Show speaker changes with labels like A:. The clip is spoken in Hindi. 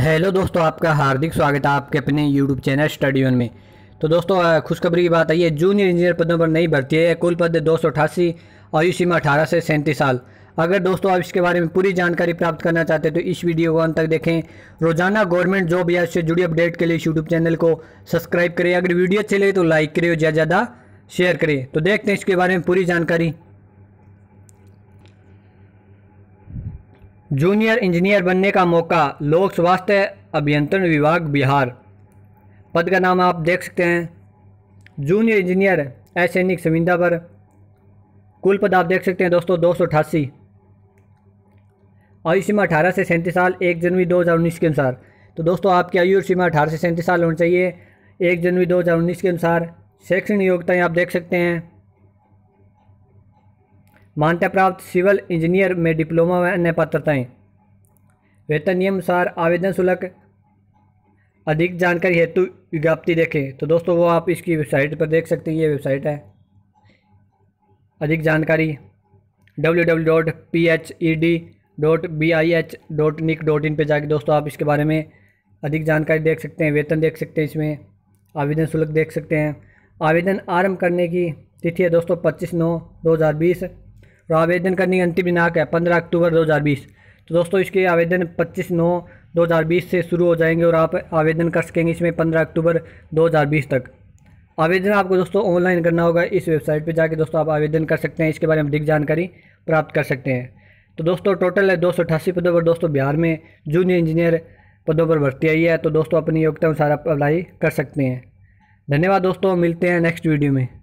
A: हेलो दोस्तों आपका हार्दिक स्वागत है आपके अपने यूट्यूब चैनल स्टडी वन में तो दोस्तों खुशखबरी की बात आई है जूनियर इंजीनियर पदों पर नई भर्ती है कुल पद दो सौ अठासी आयु सीमा अठारह से सैंतीस साल अगर दोस्तों आप इसके बारे में पूरी जानकारी प्राप्त करना चाहते हैं तो इस वीडियो को अंत तक देखें रोजाना गवर्नमेंट जॉब या इससे जुड़ी अपडेट के लिए इस यूट्यूब चैनल को सब्सक्राइब करें अगर वीडियो अच्छी लगे तो लाइक करें और ज़्यादा ज़्यादा शेयर करें तो देखते हैं इसके बारे में पूरी जानकारी जूनियर इंजीनियर बनने का मौका लोक स्वास्थ्य अभियंत्रण विभाग बिहार पद का नाम आप देख सकते हैं जूनियर इंजीनियर एस एनिक सविंदा पर कुल पद आप देख सकते हैं दोस्तों दो सौ अठासी आयु सीमा अठारह से सैंतीस साल एक जनवरी दो हज़ार उन्नीस के अनुसार तो दोस्तों आपकी आयु सीमा अठारह से सैंतीस साल होनी चाहिए एक जनवरी दो हज़ार उन्नीस के अनुसार शैक्षणिक योग्यताएँ आप देख सकते हैं मान्यता प्राप्त सिविल इंजीनियर में डिप्लोमा व अन्य पात्रताएँ वेतन नियमानुसार आवेदन शुल्क अधिक जानकारी हेतु विज्ञप्ति देखें तो दोस्तों वो आप इसकी वेबसाइट पर देख सकते हैं ये वेबसाइट है अधिक जानकारी W W dot P H E D dot B I H dot nic dot in पर जाके दोस्तों आप इसके बारे में अधिक जानकारी देख सकते हैं वेतन देख सकते हैं इसमें आवेदन शुल्क देख सकते हैं आवेदन आरंभ करने की तिथि है दोस्तों पच्चीस नौ बीस और आवेदन करने की अंतिम दिनांक है पंद्रह अक्टूबर बीस तो दोस्तों इसके आवेदन पच्चीस नौ 2020 से शुरू हो जाएंगे और आप आवेदन कर सकेंगे इसमें पंद्रह अक्टूबर 2020 तक आवेदन आपको दोस्तों ऑनलाइन करना होगा इस वेबसाइट पर जाके दोस्तों आप आवेदन कर सकते हैं इसके बारे में अधिक जानकारी प्राप्त कर सकते हैं तो दोस्तों टोटल है दो पदों पर दोस्तों बिहार में जूनियर इंजीनियर पदों पर भर्ती आई है तो दोस्तों अपनी योग्यता अनुसार आप अप्लाई कर सकते हैं धन्यवाद दोस्तों मिलते हैं नेक्स्ट वीडियो में